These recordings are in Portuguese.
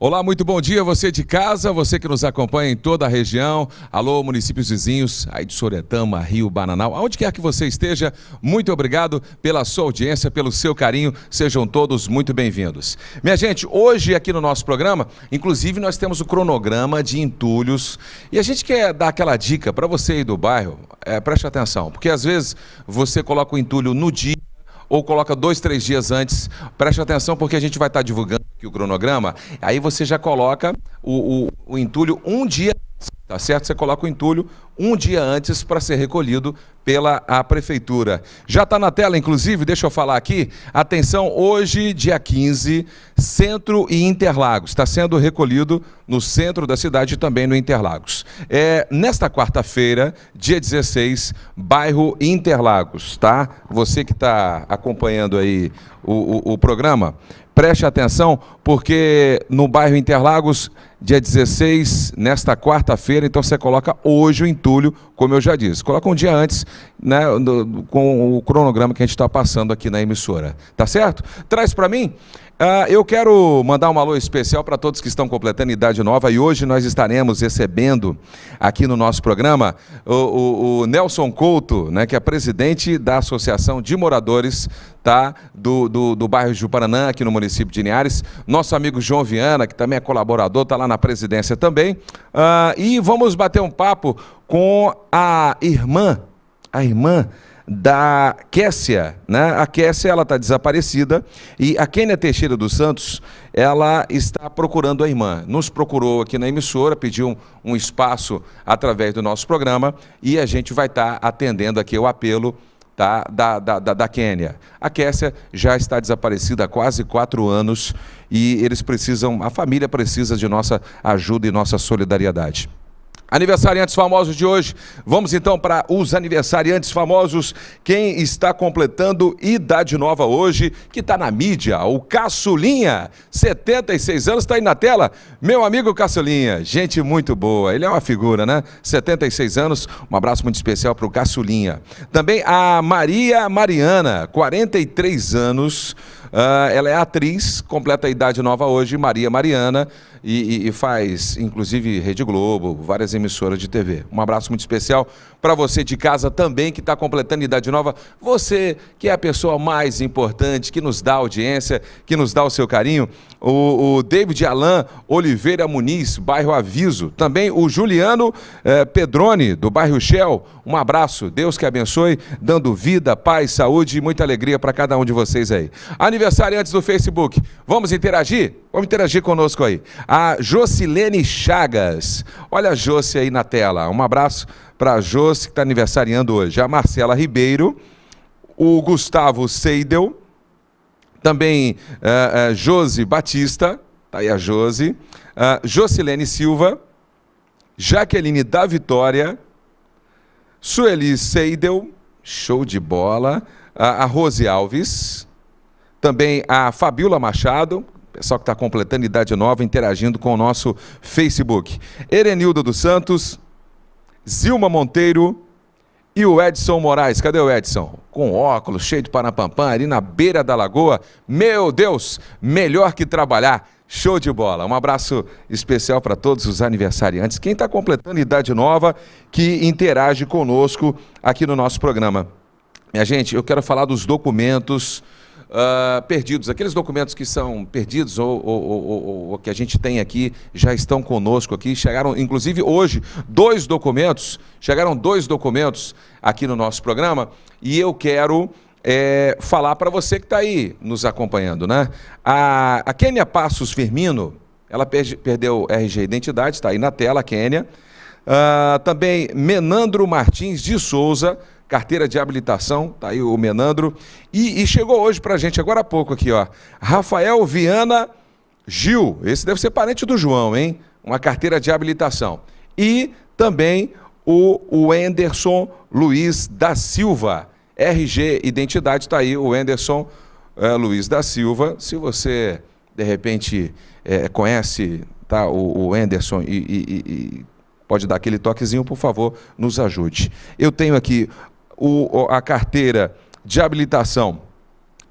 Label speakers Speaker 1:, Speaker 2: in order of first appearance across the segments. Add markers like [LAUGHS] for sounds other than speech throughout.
Speaker 1: Olá, muito bom dia você de casa, você que nos acompanha em toda a região. Alô, municípios vizinhos, aí de Soretama, Rio, Bananal, aonde quer que você esteja, muito obrigado pela sua audiência, pelo seu carinho. Sejam todos muito bem-vindos. Minha gente, hoje aqui no nosso programa, inclusive nós temos o cronograma de entulhos e a gente quer dar aquela dica para você aí do bairro, é, preste atenção, porque às vezes você coloca o entulho no dia ou coloca dois, três dias antes. Preste atenção porque a gente vai estar tá divulgando aqui o cronograma. Aí você já coloca o, o, o entulho um dia, tá certo? Você coloca o entulho um dia antes para ser recolhido pela a Prefeitura. Já está na tela, inclusive, deixa eu falar aqui. Atenção, hoje, dia 15, Centro e Interlagos. Está sendo recolhido no centro da cidade e também no Interlagos. É, nesta quarta-feira, dia 16, bairro Interlagos, tá? Você que está acompanhando aí o, o, o programa, preste atenção, porque no bairro Interlagos dia 16, nesta quarta-feira, então você coloca hoje o entulho, como eu já disse. Coloca um dia antes né, do, com o cronograma que a gente está passando aqui na emissora. Tá certo? Traz para mim. Uh, eu quero mandar um alô especial para todos que estão completando idade nova e hoje nós estaremos recebendo aqui no nosso programa o, o, o Nelson Couto, né, que é presidente da Associação de Moradores tá, do, do, do bairro Juparanã, aqui no município de Linhares. Nosso amigo João Viana, que também é colaborador, está lá na presidência também. Uh, e vamos bater um papo com a irmã a irmã da Kessia, né? A Kessia ela está desaparecida e a Kênia Teixeira dos Santos ela está procurando a irmã. Nos procurou aqui na emissora, pediu um, um espaço através do nosso programa e a gente vai estar tá atendendo aqui o apelo tá, da, da, da, da A Kessia já está desaparecida há quase quatro anos e eles precisam, a família precisa de nossa ajuda e nossa solidariedade. Aniversariantes famosos de hoje. Vamos então para os aniversariantes famosos. Quem está completando idade nova hoje, que está na mídia, o Caçulinha, 76 anos, está aí na tela. Meu amigo Caçulinha, gente muito boa. Ele é uma figura, né? 76 anos, um abraço muito especial para o Caçulinha. Também a Maria Mariana, 43 anos. Uh, ela é atriz, completa a idade nova hoje, Maria Mariana e, e, faz, inclusive, Rede Globo, várias emissoras de TV. Um abraço muito especial para você de casa também que está completando Idade Nova, você que é a pessoa mais importante, que nos dá audiência, que nos dá o seu carinho, o, o David Alain Oliveira Muniz, bairro Aviso, também o Juliano eh, Pedrone, do bairro Shell, um abraço, Deus que abençoe, dando vida, paz, saúde e muita alegria para cada um de vocês aí. Aniversário antes do Facebook, vamos interagir? Vamos interagir conosco aí. A Jocilene Chagas, olha a Josi aí na tela, um abraço para a Josi, que está aniversariando hoje, a Marcela Ribeiro, o Gustavo Seidel, também uh, uh, Josi Batista, está aí a Josi, uh, Jocilene Silva, Jaqueline da Vitória, Sueli Seidel, show de bola, uh, a Rose Alves, também a Fabiola Machado, pessoal que está completando idade nova, interagindo com o nosso Facebook. Erenildo dos Santos, Zilma Monteiro e o Edson Moraes. Cadê o Edson? Com óculos, cheio de panapampam, ali na beira da lagoa. Meu Deus, melhor que trabalhar. Show de bola. Um abraço especial para todos os aniversariantes. Quem está completando idade nova que interage conosco aqui no nosso programa. Minha gente, eu quero falar dos documentos uh, perdidos. Aqueles documentos que são perdidos ou, ou, ou, ou, que a gente tem aqui já estão conosco aqui. Chegaram, inclusive hoje, dois documentos. Chegaram dois documentos aqui no nosso programa e eu quero é, falar para você que está aí nos acompanhando, né? A, a Kênia Passos Firmino, ela perdeu RG Identidade, está aí na tela, a Kênia. Uh, também Menandro Martins de Souza carteira de habilitação, tá aí o Menandro. E, e chegou hoje para a gente, agora há pouco aqui, ó. Rafael Viana Gil, esse deve ser parente do João, hein? Uma carteira de habilitação. E também o Enderson Luiz da Silva. RG Identidade, está aí o Enderson é, Luiz da Silva. Se você, de repente, é, conhece tá, o, o Enderson e, e, e pode dar aquele toquezinho, por favor, nos ajude. Eu tenho aqui o, a carteira de habilitação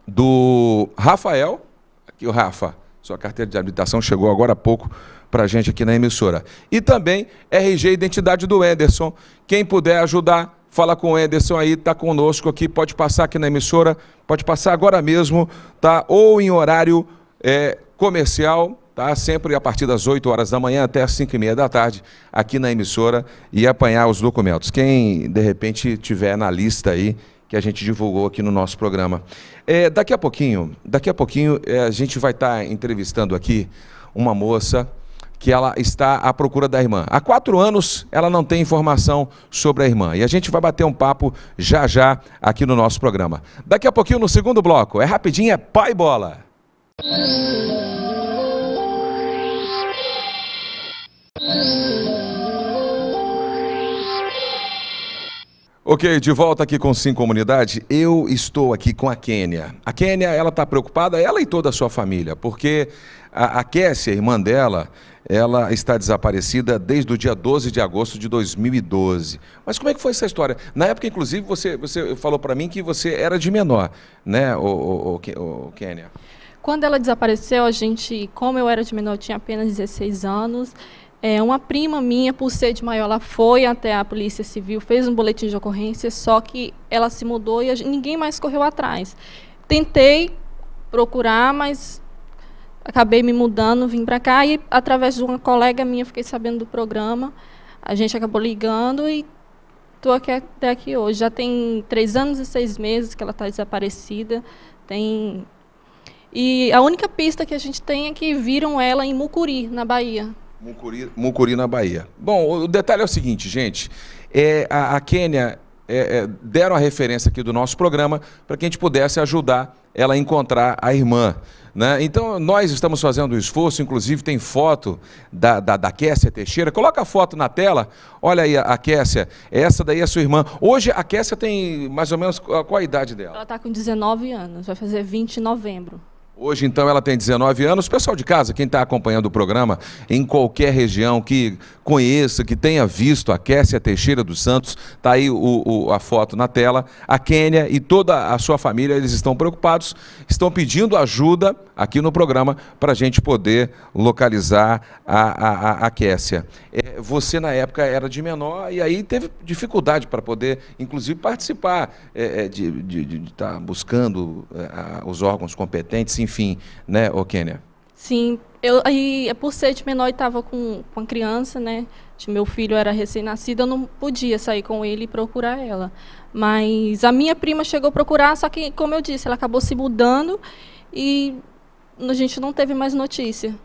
Speaker 1: do Rafael. Aqui o Rafa, sua carteira de habilitação chegou agora há pouco para a gente aqui na emissora. E também RG Identidade do Anderson Quem puder ajudar, fala com o Anderson aí, está conosco aqui, pode passar aqui na emissora, pode passar agora mesmo, tá? Ou em horário é, comercial, tá? sempre a partir das 8 horas da manhã até as 5 e meia da tarde, aqui na emissora, e apanhar os documentos. Quem, de repente, tiver na lista aí, que a gente divulgou aqui no nosso programa. É, daqui a pouquinho, daqui a pouquinho, é, a gente vai estar tá entrevistando aqui uma moça que ela está à procura da irmã. Há quatro anos ela não tem informação sobre a irmã. E a gente vai bater um papo já já aqui no nosso programa. Daqui a pouquinho, no segundo bloco. É rapidinho, é pai bola. Ok, de volta aqui com Sim Comunidade. Eu estou aqui com a Kênia. A Kênia, ela está preocupada, ela e toda a sua família, porque a, a irmã dela, ela está desaparecida desde o dia 12 de agosto de 2012. Mas como é que foi essa história? Na época, inclusive, você, você falou para mim que você era de menor, né, o, o, o, o Kênia?
Speaker 2: Quando ela desapareceu, a gente, como eu era de menor, eu tinha apenas 16 anos. É, uma prima minha, por ser de maior, ela foi até a Polícia Civil, fez um boletim de ocorrência, só que ela se mudou e gente, ninguém mais correu atrás. Tentei procurar, mas acabei me mudando, vim para cá e através de uma colega minha fiquei sabendo do programa. A gente acabou ligando e estou aqui até aqui hoje. Já tem três anos e seis meses que ela está desaparecida. Tem e a única pista que a gente tem é que viram ela em Mucuri, na Bahia.
Speaker 1: Mucuri, Mucuri na Bahia. Bom, o detalhe é o seguinte, gente. É, a, a Quênia é, é, deram a referência aqui do nosso programa para que a gente pudesse ajudar ela a encontrar a irmã. Né? Então, nós estamos fazendo um esforço, inclusive tem foto da, da, da Kessia Teixeira. Coloca a foto na tela. Olha aí a, a Kessia. Essa daí é sua irmã. Hoje, a Kessia tem mais ou menos qual a idade dela?
Speaker 2: Ela está com 19 anos, vai fazer 20 em novembro.
Speaker 1: Hoje, então, ela tem 19 anos. Pessoal de casa, quem está acompanhando o programa, em qualquer região que conheça, que tenha visto a Kécia Teixeira dos Santos, está aí o, o, a foto na tela. A Kênia e toda a sua família, eles estão preocupados, estão pedindo ajuda aqui no programa para a gente poder localizar a, a, a, É, você, na época, era de menor e aí teve dificuldade para poder, inclusive, participar é, é de estar tá buscando é, os órgãos competentes, enfim, né, ô Kênia?
Speaker 2: Sim, eu, aí, é por ser de menor e estava com, com a criança, né? Meu filho era recém-nascido, eu não podia sair com ele e procurar ela. Mas a minha prima chegou a procurar, só que, como eu disse, ela acabou se mudando e a gente não teve mais notícia.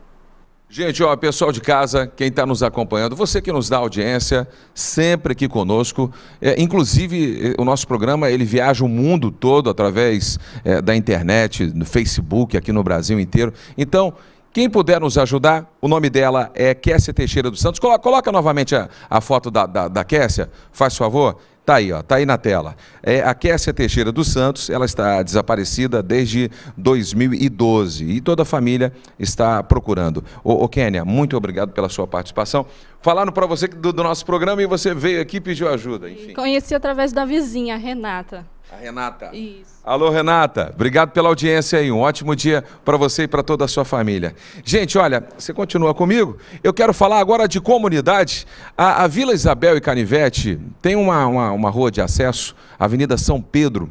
Speaker 1: Gente, ó, pessoal de casa, quem está nos acompanhando, você que nos dá audiência, sempre aqui conosco. É, inclusive, é, o nosso programa ele viaja o mundo todo através é, da internet, no Facebook, aqui no Brasil inteiro. Então, quem puder nos ajudar, o nome dela é Kessia Teixeira dos Santos. Coloca, coloca novamente a, a, foto da, da, da Kessia, faz favor. Tá aí, ó, tá aí na tela. É a Kessia Teixeira dos Santos, ela está desaparecida desde 2012 e toda a família está procurando. Ô, ô Kênia, muito obrigado pela sua participação. Falaram para você do, do, nosso programa e você veio aqui e pediu ajuda, enfim.
Speaker 2: Conheci através da vizinha, Renata.
Speaker 1: A Renata. Isso. Alô, Renata. Obrigado pela audiência aí. Um ótimo dia para você e para toda a sua família. Gente, olha, você continua comigo. Eu quero falar agora de comunidade. A, a Vila Isabel e Canivete tem uma, uma, uma rua de acesso, Avenida São Pedro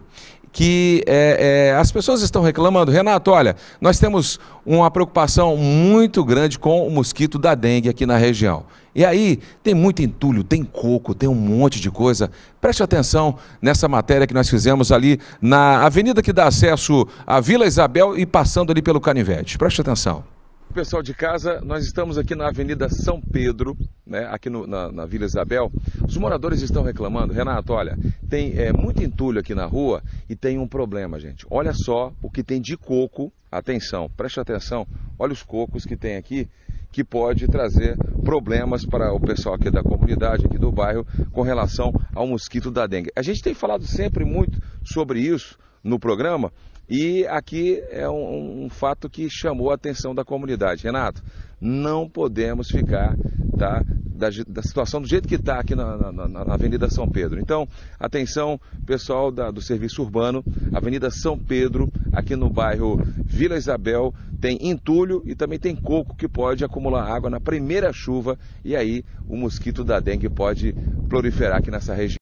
Speaker 1: que é, é, as pessoas estão reclamando. Renato, olha, nós temos uma preocupação muito grande com o mosquito da dengue aqui na região. E aí, tem muito entulho, tem coco, tem um monte de coisa. Preste atenção nessa matéria que nós fizemos ali na avenida que dá acesso à Vila Isabel e passando ali pelo Canivete. Preste atenção pessoal de casa, nós estamos aqui na Avenida São Pedro, né, aqui no, na, na, Vila Isabel. Os moradores estão reclamando. Renato, olha, tem é, muito entulho aqui na rua e tem um problema, gente. Olha só o que tem de coco. Atenção, preste atenção. Olha os cocos que tem aqui que pode trazer problemas para o pessoal aqui da comunidade, aqui do bairro, com relação ao mosquito da dengue. A gente tem falado sempre muito sobre isso no programa e aqui é um, um fato que chamou a atenção da comunidade. Renato, não podemos ficar tá, da, da, situação do jeito que está aqui na, na, na, Avenida São Pedro. Então, atenção pessoal da, do serviço urbano, Avenida São Pedro, aqui no bairro Vila Isabel, tem entulho e também tem coco que pode acumular água na primeira chuva e aí o mosquito da dengue pode proliferar aqui nessa região.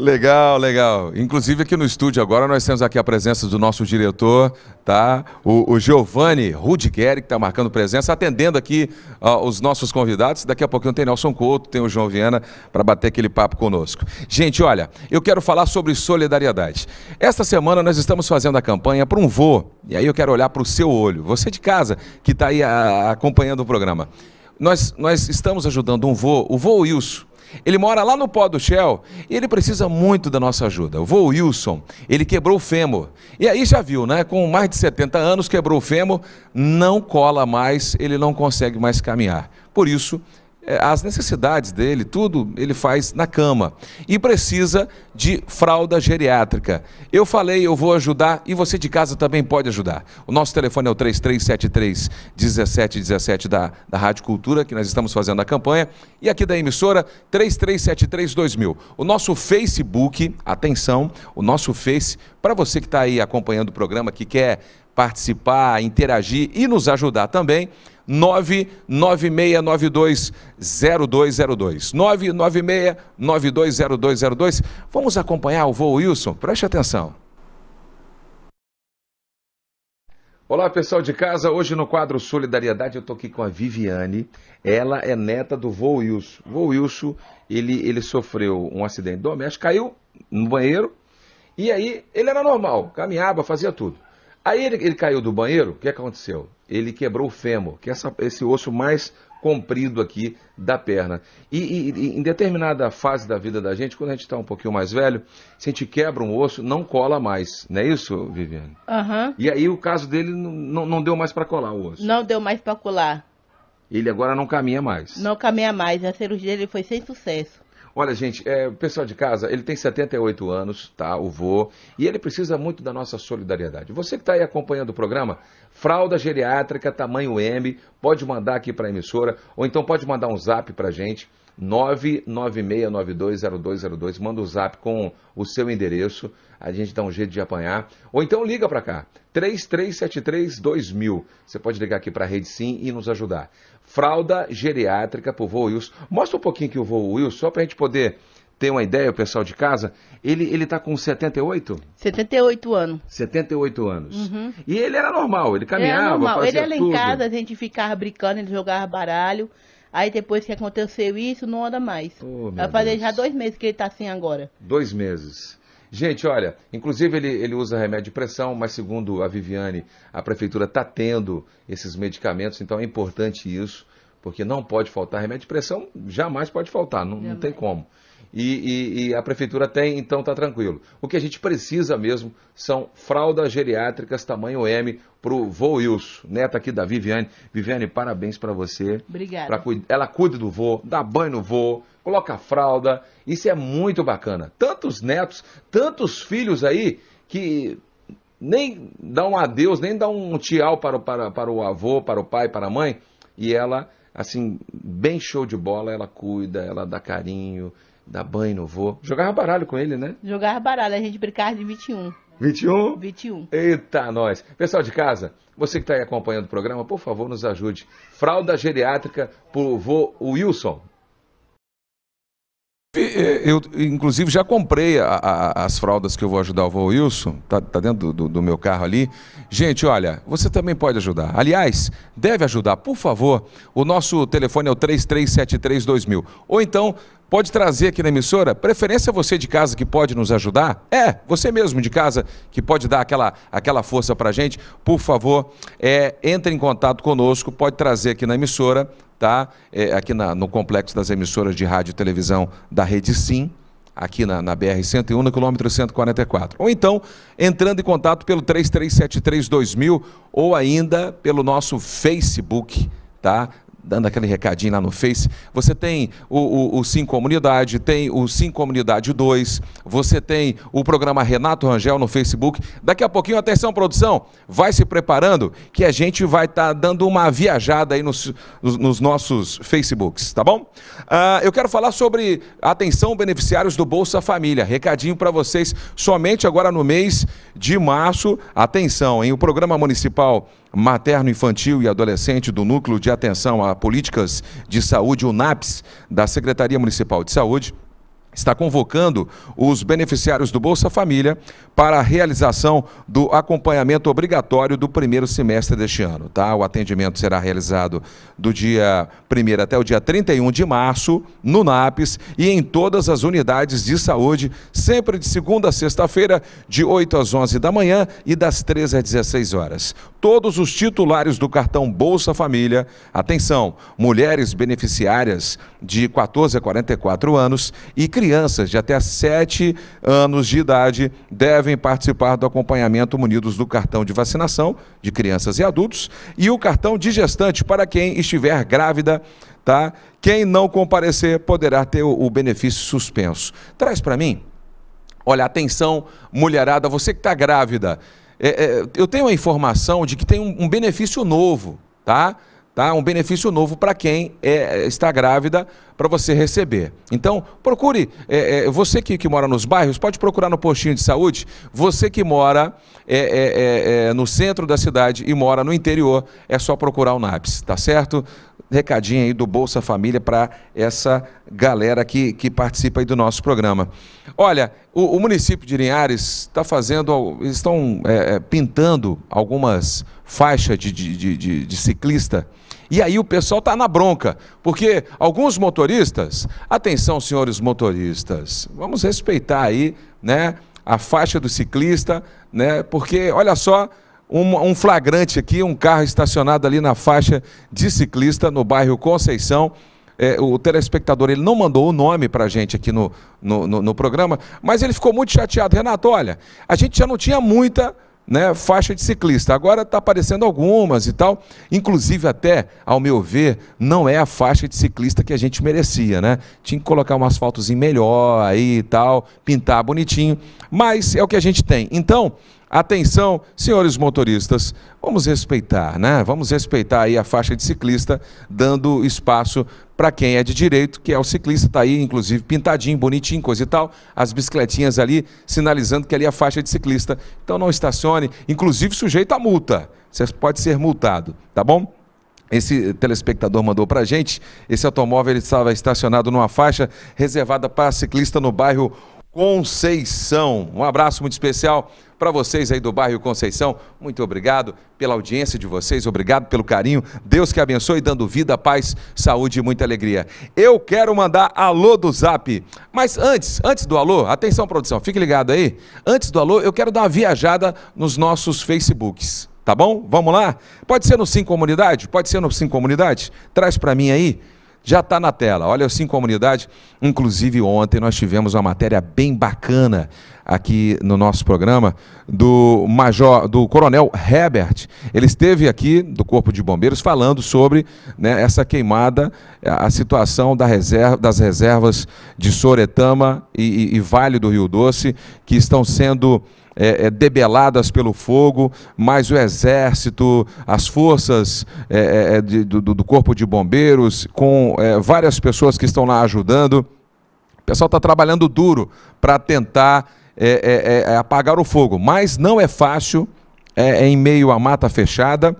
Speaker 1: Legal, legal. Inclusive aqui no estúdio agora nós temos aqui a presença do nosso diretor, tá? O, o Giovanni Rudigeri, que está marcando presença, atendendo aqui os nossos convidados. Daqui a pouquinho tem Nelson Couto, tem o João Viana para bater aquele papo conosco. Gente, olha, eu quero falar sobre solidariedade. Esta semana nós estamos fazendo a campanha para um voo, e aí eu quero olhar para o seu olho. Você de casa que está aí a, acompanhando o programa. Nós, nós estamos ajudando um voo, o voo Wilson ele mora lá no pó do Shell e ele precisa muito da nossa ajuda. O vô Wilson, ele quebrou o fêmur. E aí já viu, né? Com mais de 70 anos, quebrou o fêmur, não cola mais, ele não consegue mais caminhar. Por isso, é, as necessidades dele, tudo ele faz na cama. E precisa de fralda geriátrica. Eu falei, eu vou ajudar e você de casa também pode ajudar. O nosso telefone é o 3373 1717 da, da Rádio Cultura, que nós estamos fazendo a campanha, e aqui da emissora 3373 2000. O nosso Facebook, atenção, o nosso Face, para você que está aí acompanhando o programa, que quer participar, interagir e nos ajudar também. 996920202. 996920202. Vamos acompanhar o voo Wilson? Preste atenção. Olá pessoal de casa, hoje no quadro Solidariedade eu estou aqui com a Viviane, ela é neta do voo Wilson. Voo Wilson, ele, ele sofreu um acidente doméstico, caiu no banheiro e aí ele era normal, caminhava, fazia tudo. Aí ele, ele caiu do banheiro, o que aconteceu? Ele quebrou o fêmur, que é essa, esse osso mais comprido aqui da perna. E, e, e, em determinada fase da vida da gente, quando a gente está um pouquinho mais velho, se a gente quebra um osso, não cola mais. Não é isso, Viviane? Uhum. E aí o caso dele não, não deu mais para colar o osso.
Speaker 2: Não deu mais para colar.
Speaker 1: Ele agora não caminha mais.
Speaker 2: Não caminha mais. A cirurgia dele foi sem sucesso.
Speaker 1: Olha, gente, é, o pessoal de casa, ele tem 78 anos, tá? O vô, e ele precisa muito da nossa solidariedade. Você que está aí acompanhando o programa, fralda geriátrica, tamanho M, pode mandar aqui para a emissora, ou então pode mandar um zap para a gente. 996920202, manda o um zap com o seu endereço, a gente dá um jeito de apanhar. Ou então liga para cá, 3373-2000. Você pode ligar aqui para a Rede Sim e nos ajudar. Fralda geriátrica para o Wilson. Mostra um pouquinho que o voo Wilson, só para a gente poder ter uma ideia, o pessoal de casa. Ele, ele tá com 78? 78 anos. 78 anos. Uhum. E ele era normal, ele caminhava, ele era normal. fazia Ele é era em casa, a
Speaker 2: gente ficava brincando, ele jogava baralho. Aí depois que aconteceu isso, não anda mais.
Speaker 1: Oh, Vai fazer Deus.
Speaker 2: já dois meses que ele tá assim agora.
Speaker 1: Dois meses. Gente, olha, inclusive ele, ele usa remédio de pressão, mas segundo a Viviane, a prefeitura está tendo esses medicamentos, então é importante isso, porque não pode faltar. Remédio de pressão jamais pode faltar, não, não tem como e, e, e a prefeitura tem, então está tranquilo. O que a gente precisa mesmo são fraldas geriátricas tamanho M para o vô Wilson, neta aqui da Viviane. Viviane, parabéns para você. Obrigada. Cuida... ela cuida do vô, dá banho no vô, coloca fralda. Isso é muito bacana. Tantos netos, tantos filhos aí que nem dá um adeus, nem dá um tchau para, para, para o avô, para o pai, para a mãe, e ela, assim, bem show de bola, ela cuida, ela dá carinho, dar banho no vô. Jogava baralho com ele, né?
Speaker 2: Jogava baralho, a gente brincava de 21.
Speaker 1: 21? 21. Eita, nós. Pessoal de casa, você que está aí acompanhando o programa, por favor, nos ajude. Fralda geriátrica pro vô Wilson. É, eu, inclusive, já comprei a, a, as fraldas que eu vou ajudar o vô Wilson, tá, tá dentro do, do, meu carro ali. Gente, olha, você também pode ajudar. Aliás, deve ajudar, por favor. O nosso telefone é o 33732000. Ou então, pode trazer aqui na emissora. Preferência você de casa que pode nos ajudar? É, você mesmo de casa que pode dar aquela, aquela força para a gente. Por favor, é, entre em contato conosco, pode trazer aqui na emissora, tá? É, aqui na, no complexo das emissoras de rádio e televisão da Rede Sim. Aqui na, na BR-101, no quilômetro 144. Ou então, entrando em contato pelo 33732000 ou ainda pelo nosso Facebook, tá? dando aquele recadinho lá no Face. Você tem o, o, o Sim Comunidade, tem o Sim Comunidade 2, você tem o programa Renato Rangel no Facebook. Daqui a pouquinho, atenção, produção, vai se preparando que a gente vai estar tá dando uma viajada aí nos, nos, nossos Facebooks, tá bom? Uh, eu quero falar sobre atenção beneficiários do Bolsa Família. Recadinho para vocês, somente agora no mês de março. Atenção, hein? O programa municipal materno-infantil e adolescente do Núcleo de Atenção a Políticas de Saúde, o NAPS da Secretaria Municipal de Saúde, está convocando os beneficiários do Bolsa Família para a realização do acompanhamento obrigatório do primeiro semestre deste ano. Tá? O atendimento será realizado do dia 1 até o dia 31 de março, no NAPES e em todas as unidades de saúde, sempre de segunda a sexta-feira, de 8 às 11 da manhã e das 13 às 16 horas. Todos os titulares do cartão Bolsa Família, atenção, mulheres beneficiárias de 14 a 44 anos e crianças crianças de até 7 anos de idade devem participar do acompanhamento munidos do cartão de vacinação de crianças e adultos e o cartão de gestante para quem estiver grávida, tá? Quem não comparecer poderá ter o benefício suspenso. Traz para mim. Olha, atenção, mulherada, você que está grávida. É, é, eu tenho a informação de que tem um, um benefício novo, tá? tá? Um benefício novo para quem é, está grávida para você receber. Então, procure, é, é, você que, que, mora nos bairros, pode procurar no postinho de saúde. Você que mora é, é, é, no centro da cidade e mora no interior, é só procurar o NAPS, tá certo? recadinho aí do Bolsa Família para essa galera que, que participa aí do nosso programa. Olha, o, o município de Linhares está fazendo, estão é, é, pintando algumas faixas de, de, de, de ciclista. E aí o pessoal está na bronca, porque alguns motoristas, atenção senhores motoristas, vamos respeitar aí, né, a faixa do ciclista, né, porque olha só, um, flagrante aqui, um carro estacionado ali na faixa de ciclista no bairro Conceição. É, o telespectador ele não mandou o nome para a gente aqui no, no, no, no, programa, mas ele ficou muito chateado. Renato, olha, a gente já não tinha muita né, faixa de ciclista, agora está aparecendo algumas e tal. Inclusive, até, ao meu ver, não é a faixa de ciclista que a gente merecia, né? Tinha que colocar um asfaltozinho melhor aí e tal, pintar bonitinho, mas é o que a gente tem. Então, Atenção, senhores motoristas, vamos respeitar, né? Vamos respeitar aí a faixa de ciclista, dando espaço para quem é de direito, que é o ciclista, está aí, inclusive, pintadinho, bonitinho, coisa e tal, as bicicletinhas ali, sinalizando que ali é a faixa de ciclista. Então não estacione, inclusive sujeito a multa. Você pode ser multado, tá bom? Esse telespectador mandou para a gente. Esse automóvel ele estava estacionado numa faixa reservada para ciclista no bairro Conceição. Um abraço muito especial para vocês aí do bairro Conceição. Muito obrigado pela audiência de vocês, obrigado pelo carinho. Deus que abençoe, dando vida, paz, saúde e muita alegria. Eu quero mandar alô do Zap. Mas antes, antes do alô, atenção produção, fique ligado aí. Antes do alô, eu quero dar uma viajada nos nossos Facebooks, tá bom? Vamos lá? Pode ser no Sim Comunidade? Pode ser no Sim Comunidade? Traz para mim aí já está na tela. Olha, assim, comunidade. Inclusive, ontem nós tivemos uma matéria bem bacana aqui no nosso programa do Major, do Coronel Herbert. Ele esteve aqui do Corpo de Bombeiros falando sobre né, essa queimada, a situação da reserva, das reservas de Soretama e, e, e Vale do Rio Doce, que estão sendo é, é, debeladas pelo fogo, mas o exército, as forças é, é, é de, do, do, corpo de bombeiros, com é, várias pessoas que estão lá ajudando. O pessoal está trabalhando duro para tentar apagar o fogo, mas não é fácil, é em meio à mata fechada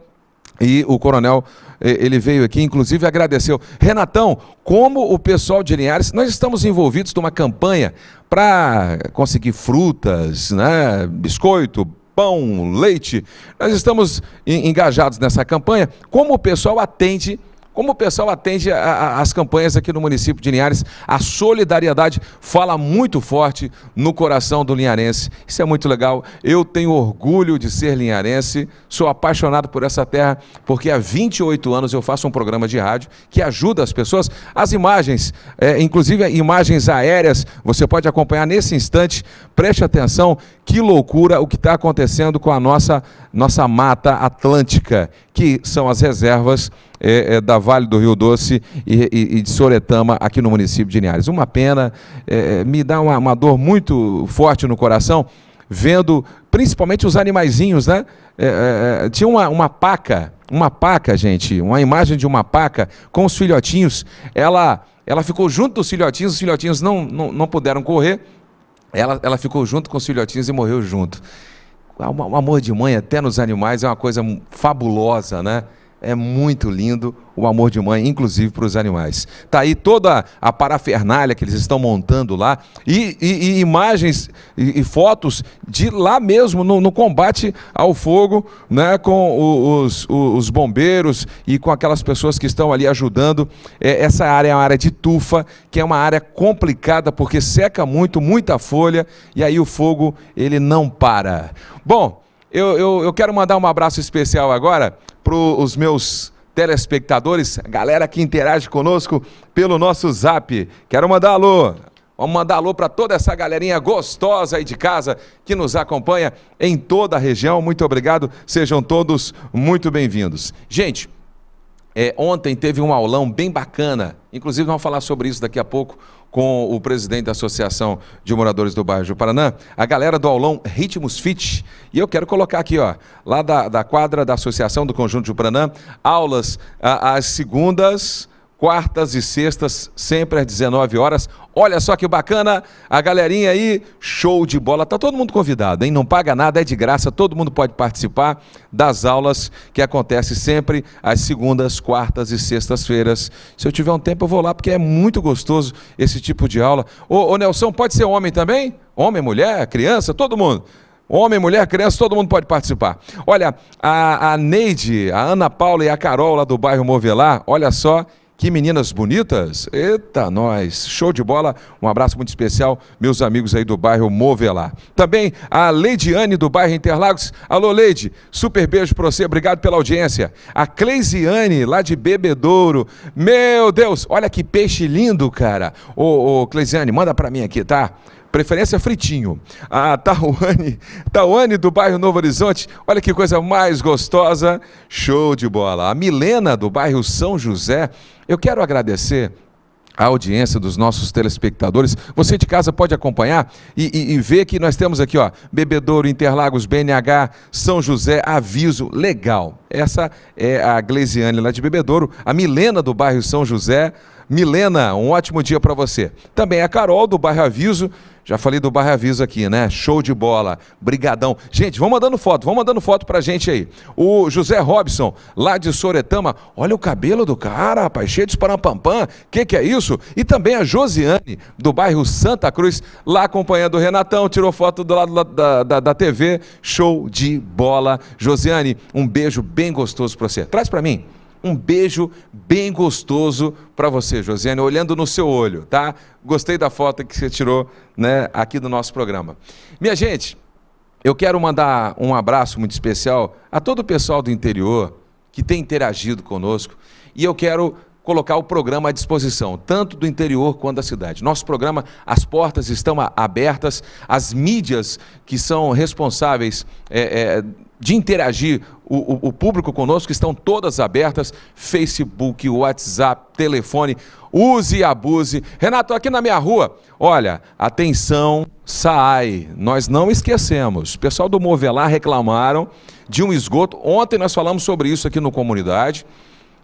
Speaker 1: e o coronel, eh, ele veio aqui, inclusive agradeceu. Renatão, como o pessoal de Linhares, nós estamos envolvidos numa campanha para conseguir frutas, né, biscoito, pão, leite. Nós estamos engajados nessa campanha. Como o pessoal atende como o pessoal atende a, a, as campanhas aqui no município de Linhares, a solidariedade fala muito forte no coração do linharense. Isso é muito legal. Eu tenho orgulho de ser linharense, sou apaixonado por essa terra, porque há 28 anos eu faço um programa de rádio que ajuda as pessoas. As imagens, é, inclusive imagens aéreas, você pode acompanhar nesse instante. Preste atenção que loucura o que está acontecendo com a nossa, nossa mata atlântica, que são as reservas é, é, da Vale do Rio Doce e, e, e, de Soretama, aqui no município de Linhares. Uma pena, é, é me dá uma, uma dor muito forte no coração, vendo principalmente os animaizinhos, né? É, é, é, tinha uma, uma paca, uma paca, gente, uma imagem de uma paca com os filhotinhos. Ela, ela ficou junto dos filhotinhos, os filhotinhos não, não, não puderam correr, ela, ela ficou junto com os filhotinhos e morreu junto. O amor de mãe, até nos animais, é uma coisa fabulosa, né? É muito lindo o amor de mãe, inclusive para os animais. Tá aí toda a parafernália que eles estão montando lá e, e, e imagens e, e, fotos de lá mesmo no, no, combate ao fogo, né, com os, os, os, bombeiros e com aquelas pessoas que estão ali ajudando. É, essa área é uma área de tufa, que é uma área complicada porque seca muito, muita folha e aí o fogo ele não para. Bom. Eu, eu, eu quero mandar um abraço especial agora para os meus telespectadores, galera que interage conosco pelo nosso zap. Quero mandar alô. Vamos mandar alô para toda essa galerinha gostosa aí de casa que nos acompanha em toda a região. Muito obrigado, sejam todos muito bem-vindos. Gente, é, ontem teve um aulão bem bacana, inclusive vamos falar sobre isso daqui a pouco com o presidente da Associação de Moradores do Bairro do Paraná, a galera do aulão Ritmos Fit. E eu quero colocar aqui, ó, lá da, da quadra da Associação do Conjunto do Paraná, aulas às segundas quartas e sextas, sempre às 19 horas. Olha só que bacana, a galerinha aí, show de bola. Tá todo mundo convidado, hein? Não paga nada, é de graça, todo mundo pode participar das aulas que acontece sempre às segundas, quartas e sextas-feiras. Se eu tiver um tempo eu vou lá porque é muito gostoso esse tipo de aula. Ô, ô Nelson, pode ser homem também? Homem, mulher, criança, todo mundo. Homem, mulher, criança, todo mundo pode participar. Olha, a, a Neide, a Ana Paula e a Carol lá do bairro Movelar, olha só, que meninas bonitas! Eita, nós! Show de bola! Um abraço muito especial, meus amigos aí do bairro Movelar. Também a Leidiane do bairro Interlagos. Alô, Leide! Super beijo pra você, obrigado pela audiência. A Cleisiane, lá de Bebedouro. Meu Deus, olha que peixe lindo, cara! Ô, ô Cleisiane, manda pra mim aqui, tá? preferência fritinho. A Tauane, [LAUGHS] Tauane do bairro Novo Horizonte, olha que coisa mais gostosa, show de bola. A Milena do bairro São José, eu quero agradecer a audiência dos nossos telespectadores. Você de casa pode acompanhar e, e, e, ver que nós temos aqui, ó, Bebedouro, Interlagos, BNH, São José, aviso, legal. Essa é a Gleisiane lá de Bebedouro, a Milena do bairro São José, Milena, um ótimo dia para você. Também a Carol, do Bairro Aviso. Já falei do bairro Aviso aqui, né? Show de bola. Brigadão. Gente, vão mandando foto, vão mandando foto pra gente aí. O José Robson, lá de Soretama, olha o cabelo do cara, rapaz, cheio de esparampampam. Que que é isso? E também a Josiane, do bairro Santa Cruz, lá acompanhando o Renatão, tirou foto do lado da, da, da TV. Show de bola. Josiane, um beijo bem gostoso pra você. Traz pra mim. Um beijo bem gostoso para você, Josiane, olhando no seu olho, tá? Gostei da foto que você tirou, né, aqui do nosso programa. Minha gente, eu quero mandar um abraço muito especial a todo o pessoal do interior que tem interagido conosco e eu quero colocar o programa à disposição, tanto do interior quanto da cidade. Nosso programa, as portas estão abertas, as mídias que são responsáveis é, é, de interagir o, o, o, público conosco, estão todas abertas: Facebook, WhatsApp, telefone. Use e abuse. Renato, aqui na minha rua, olha, atenção, SAI, nós não esquecemos. O pessoal do Movelar reclamaram de um esgoto. Ontem nós falamos sobre isso aqui no Comunidade,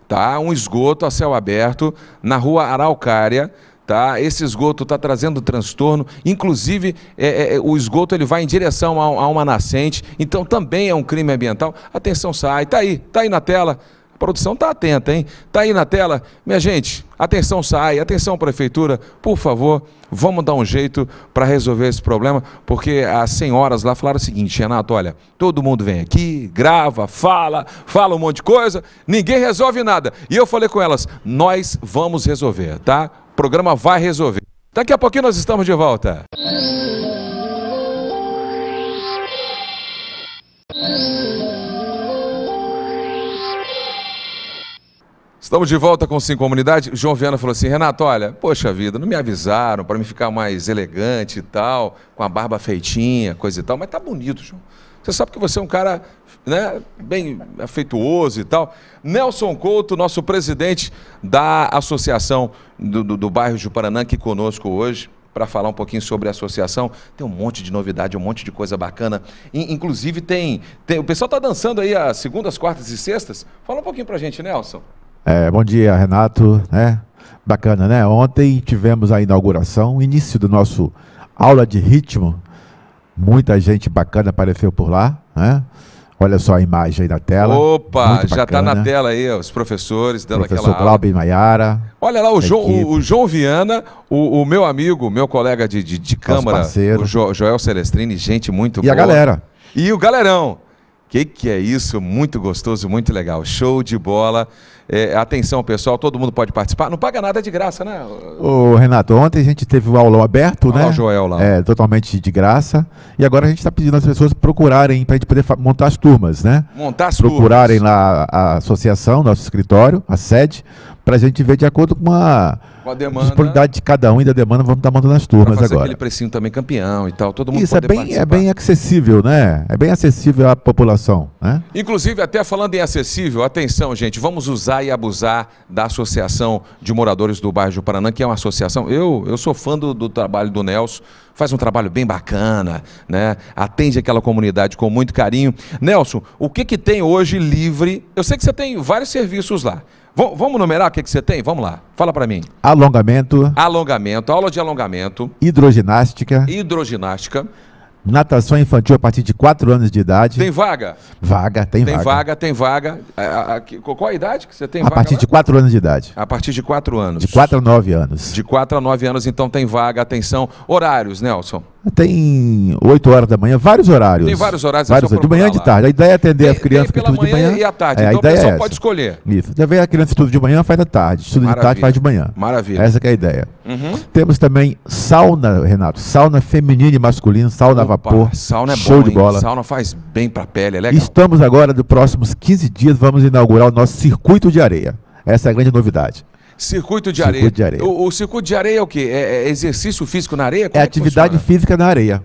Speaker 1: tá? Um esgoto a céu aberto na rua Araucária Tá? Esse esgoto está trazendo transtorno, inclusive é, é, é, o esgoto ele vai em direção a, a, uma nascente, então também é um crime ambiental. Atenção, SAI, tá aí, tá aí na tela. A produção está atenta, hein? Tá aí na tela. Minha gente, atenção, SAI, atenção, prefeitura, por favor, vamos dar um jeito para resolver esse problema, porque as senhoras lá falaram o seguinte, Renato, olha, todo mundo vem aqui, grava, fala, fala um monte de coisa, ninguém resolve nada. E eu falei com elas, nós vamos resolver, tá? O programa vai resolver. Daqui a pouquinho nós estamos de volta. Estamos de volta com Sim Comunidade. João Viana falou assim: Renato, olha, poxa vida, não me avisaram para me ficar mais elegante e tal, com a barba feitinha, coisa e tal, mas tá bonito, João. Você sabe que você é um cara né, bem afeituoso e tal. Nelson Couto, nosso presidente da Associação do, do, do Bairro de Paraná, aqui conosco hoje para falar um pouquinho sobre a associação. Tem um monte de novidade, um monte de coisa bacana. inclusive tem, tem o pessoal está dançando aí as segundas, quartas e sextas. Fala um pouquinho para a gente, Nelson.
Speaker 3: É, bom dia, Renato. Né? bacana, né? Ontem tivemos a inauguração, início do nosso aula de ritmo. Muita gente bacana apareceu por lá, né? Olha só a imagem aí na tela. Opa, já está na
Speaker 1: tela aí os professores dando Professor aquela
Speaker 3: Glauber Maiara.
Speaker 1: Olha lá o João, o, João Viana, o, o, meu amigo, meu colega de, de, de Câmara, o jo, Joel Celestrini, gente muito e boa. E a galera. E o galerão que, que é isso? Muito gostoso, muito legal. Show de bola. É, atenção, pessoal, todo mundo pode participar. Não paga nada é de graça, né?
Speaker 3: Ô, Renato, ontem a gente teve o aulão aberto, ah, né? O Joel lá. É, totalmente de graça. E agora a gente está pedindo às pessoas procurarem para a gente poder montar as turmas, né? Montar as procurarem turmas. Procurarem lá a associação, nosso escritório, a sede, para a gente ver de acordo com uma com a demanda. Disponibilidade de cada um e da demanda, vamos estar mandando as turmas fazer agora. aquele
Speaker 1: precinho também campeão e tal, todo mundo Isso é bem, é participar. é bem
Speaker 3: acessível, né? É bem acessível à população, né?
Speaker 1: Inclusive, até falando em acessível, atenção, gente, vamos usar e abusar da Associação de Moradores do Bairro do Paraná que é uma associação. Eu, eu sou fã do, do trabalho do Nelson, faz um trabalho bem bacana, né? Atende aquela comunidade com muito carinho. Nelson, o que que tem hoje livre? Eu sei que você tem vários serviços lá. V vamos numerar o que, que você tem? Vamos lá. Fala para mim.
Speaker 3: Alongamento.
Speaker 1: Alongamento, aula de alongamento.
Speaker 3: Hidroginástica.
Speaker 1: Hidroginástica.
Speaker 3: Natação infantil a partir de 4 anos de idade. Tem vaga? Vaga, tem, tem vaga.
Speaker 1: Tem vaga, tem vaga. Qual a idade que você tem? A partir lá? de
Speaker 3: 4 anos de idade.
Speaker 1: A partir de 4 anos. De
Speaker 3: 4 a 9 anos.
Speaker 1: De 4 a 9 anos, então tem vaga. Atenção. Horários, Nelson.
Speaker 3: Tem 8 horas da manhã, vários horários. Tem vários horários. Vários é horários. De manhã e de tarde. A ideia é atender tem, as crianças que estudam de manhã. e à tarde. É, então a ideia é essa. pode escolher. Isso. Já vem a criança estuda de manhã, faz da tarde. Estuda de tarde, faz de manhã. Maravilha. Essa é a ideia. Uhum. Temos também sauna, Renato. Sauna feminina e masculina, sauna Opa, a vapor. Sauna é show bom, de bola. Hein? Sauna
Speaker 1: faz bem para a pele, é legal.
Speaker 3: Estamos agora, nos próximos 15 dias, vamos inaugurar o nosso circuito de areia. Essa é a grande novidade.
Speaker 1: Circuito de areia. de areia. O, o, circuito de areia é o quê? É, é exercício físico na areia? É Como é, atividade funciona? física na areia.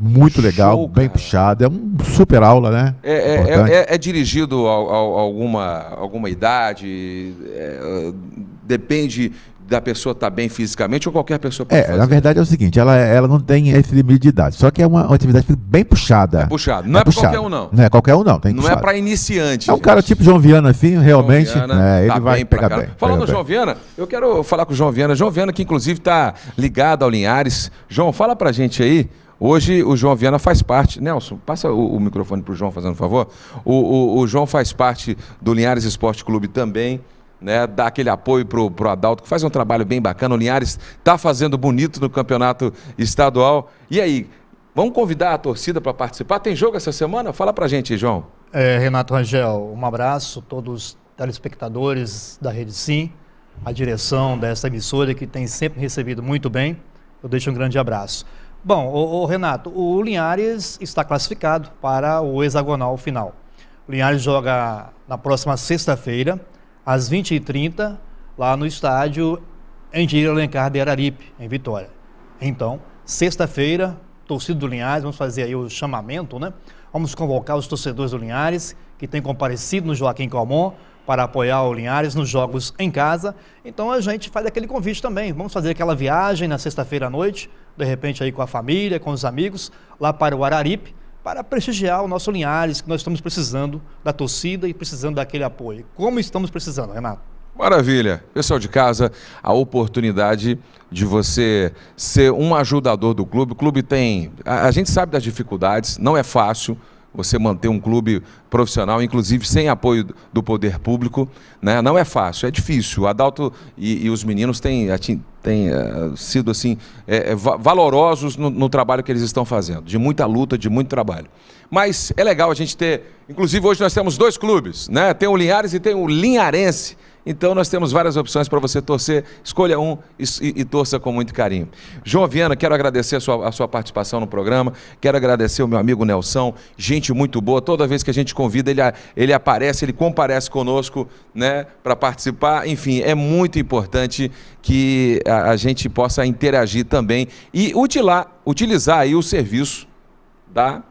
Speaker 3: Muito legal, bem puxado. É um super aula, né? É, é, é,
Speaker 1: é, é dirigido a, a, a, alguma, alguma idade? depende da pessoa estar tá bem fisicamente ou qualquer pessoa pode é, fazer? Na verdade
Speaker 3: é o seguinte, ela, ela não tem esse limite de idade, só que é uma, uma atividade bem puxada. É puxada, não é, é para qualquer um não. Não é qualquer um não, tem Não puxado. é
Speaker 1: para iniciante. É
Speaker 3: um cara tipo João Viana assim, realmente, Viana, né, ele tá vai pegar bem. Falando do
Speaker 1: João Viana, eu quero falar com o João Viana, João Viana que inclusive está ligado ao Linhares. João, fala para gente aí Hoje o João Viana faz parte. Nelson, passa o, o microfone para o João, fazendo um favor. O, o, o João faz parte do Linhares Esporte Clube também né, dar aquele apoio para o Adalto, que faz um trabalho bem bacana. O Linhares está fazendo bonito no campeonato estadual. E aí, vamos convidar a torcida para participar? Tem jogo essa semana? Fala para gente, João.
Speaker 4: É, Renato Rangel, um abraço a todos os telespectadores da Rede Sim, a direção dessa emissora que tem sempre recebido muito bem. Eu deixo um grande abraço. Bom, o, o Renato, o Linhares está classificado para o hexagonal final. O Linhares joga na próxima sexta-feira às 20h30, lá no estádio Engenheiro Alencar de Araripe, em Vitória. Então, sexta-feira, torcida do Linhares, vamos fazer aí o chamamento, né? Vamos convocar os torcedores do Linhares, que têm comparecido no Joaquim Calmon, para apoiar o Linhares nos jogos em casa. Então a gente faz aquele convite também. Vamos fazer aquela viagem na sexta-feira à noite, de repente aí com a família, com os amigos, lá para o Araripe, para prestigiar o nosso Linhares, que nós estamos precisando da torcida e precisando daquele apoio. Como estamos precisando, Renato?
Speaker 1: Maravilha. Pessoal de casa, a oportunidade de você ser um ajudador do clube. O clube tem. A, a gente sabe das dificuldades, não é fácil você manter um clube profissional, inclusive sem apoio do poder público. Né? Não é fácil, é difícil. O Adalto e, e os meninos têm, têm uh, sido assim é, é, valorosos no, no, trabalho que eles estão fazendo, de muita luta, de muito trabalho. Mas é legal a gente ter. Inclusive, hoje nós temos dois clubes: né? tem o Linhares e tem o Linharense. Então nós temos várias opções para você torcer. Escolha um e, e, torça com muito carinho. João Viana, quero agradecer a sua, a sua participação no programa. Quero agradecer o meu amigo Nelson, gente muito boa. Toda vez que a gente convida, ele, ele aparece, ele comparece conosco né, para participar. Enfim, é muito importante que a, a gente possa interagir também e utilar, utilizar aí o serviço da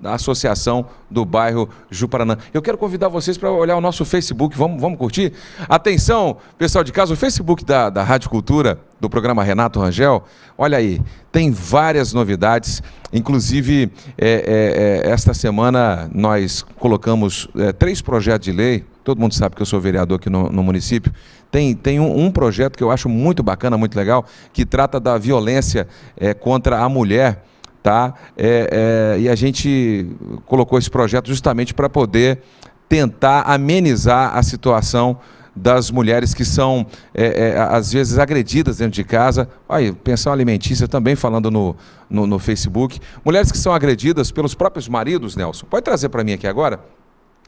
Speaker 1: da Associação do Bairro Juparanã. Eu quero convidar vocês para olhar o nosso Facebook, vamos, vamos curtir? Atenção, pessoal de casa, o Facebook da, da Rádio Cultura, do programa Renato Rangel, olha aí, tem várias novidades, inclusive é, é, é, esta semana nós colocamos é, três projetos de lei, todo mundo sabe que eu sou vereador aqui no, no município, tem, tem um, um, projeto que eu acho muito bacana, muito legal, que trata da violência é, contra a mulher, tá? É, é, e a gente colocou esse projeto justamente para poder tentar amenizar a situação das mulheres que são, é, é, às vezes, agredidas dentro de casa. Aí, pensão alimentícia também falando no, no, no, Facebook. Mulheres que são agredidas pelos próprios maridos, Nelson. Pode trazer para mim aqui agora?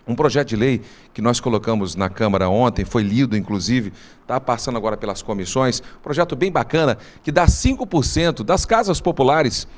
Speaker 1: Um projeto de lei que nós colocamos na Câmara ontem, foi lido inclusive, está passando agora pelas comissões. Projeto bem bacana, que dá 5% das casas populares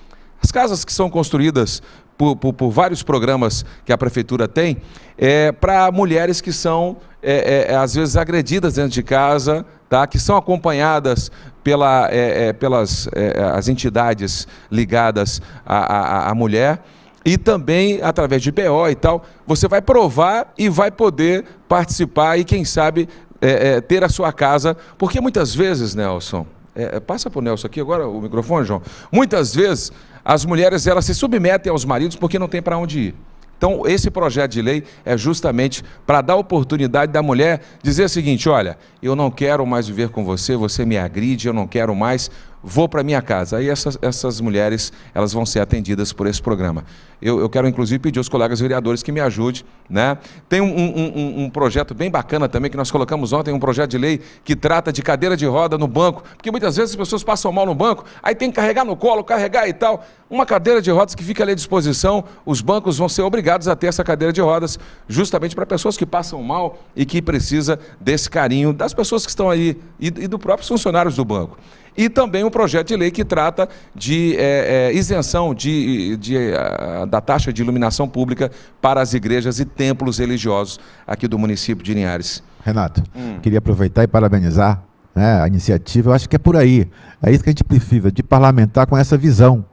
Speaker 1: as casas que são construídas por, por, por vários programas que a prefeitura tem, é, para mulheres que são, é, é, é, às vezes, agredidas dentro de casa, tá? que são acompanhadas pela, é, é, pelas as entidades ligadas à, à, à mulher e também através de BO e tal, você vai provar e vai poder participar e, quem sabe, é, é, ter a sua casa, porque muitas vezes, Nelson, é, passa para o Nelson aqui agora o microfone, João, muitas vezes as mulheres elas se submetem aos maridos porque não tem para onde ir. Então, esse projeto de lei é justamente para dar oportunidade da mulher dizer o seguinte: olha, eu não quero mais viver com você, você me agride, eu não quero mais, vou para minha casa. Aí essas, essas mulheres elas vão ser atendidas por esse programa. Eu, eu quero inclusive pedir aos colegas vereadores que me ajudem. Né? Tem um, um, um, um, projeto bem bacana também que nós colocamos ontem, um projeto de lei que trata de cadeira de roda no banco, porque muitas vezes as pessoas passam mal no banco, aí tem que carregar no colo, carregar e tal. Uma cadeira de rodas que fica ali à disposição, os bancos vão ser obrigados a ter essa cadeira de rodas, justamente para pessoas que passam mal e que precisa desse carinho das pessoas que estão aí e, e dos próprios funcionários do banco e também um projeto de lei que trata de é, é, isenção de, de, a, da taxa de iluminação pública para as igrejas e templos religiosos aqui do município de Linhares.
Speaker 3: Renato, hum. queria aproveitar e parabenizar né, a iniciativa. Eu acho que é por aí. É isso que a gente precisa, de parlamentar com essa visão.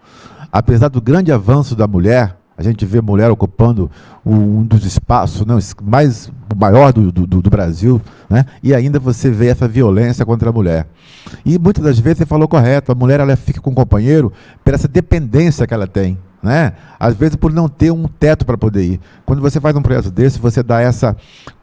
Speaker 3: Apesar do grande avanço da mulher, a gente vê mulher ocupando um dos espaços não, mais maior do, do, do Brasil, né? e ainda você vê essa violência contra a mulher. E muitas das vezes você falou correto, a mulher ela fica com o companheiro pela essa dependência que ela tem. Né? Às vezes por não ter um teto para poder ir. Quando você faz um projeto desse, você dá essa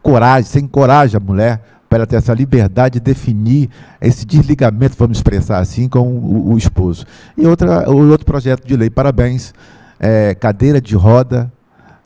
Speaker 3: coragem, você encoraja a mulher para ela ter essa liberdade de definir esse desligamento, vamos expressar assim, com o, o esposo. E outra, o outro projeto de lei, parabéns é, cadeira de roda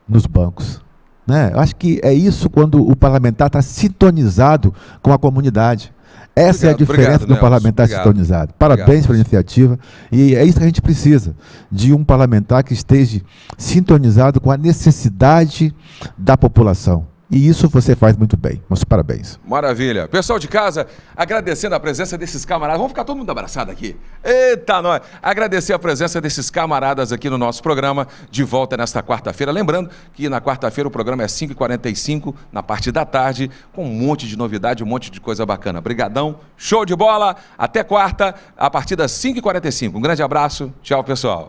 Speaker 3: nos bancos. Né? Eu acho que é isso quando o parlamentar está sintonizado com a comunidade. Essa obrigado, é a diferença obrigado, do Nelson, parlamentar obrigado, sintonizado. Parabéns pela iniciativa. E é isso que a gente precisa: de um parlamentar que esteja sintonizado com a necessidade da população. E isso você faz muito bem. Meus parabéns.
Speaker 1: Maravilha. Pessoal de casa, agradecendo a presença desses camaradas. Vamos ficar todo mundo abraçado aqui. Eita, nós. Agradecer a presença desses camaradas aqui no nosso programa, de volta nesta quarta-feira. Lembrando que na quarta-feira o programa é 5h45, na parte da tarde, com um monte de novidade, um monte de coisa bacana. Brigadão, show de bola. Até quarta, a partir das 5h45. Um grande abraço. Tchau, pessoal.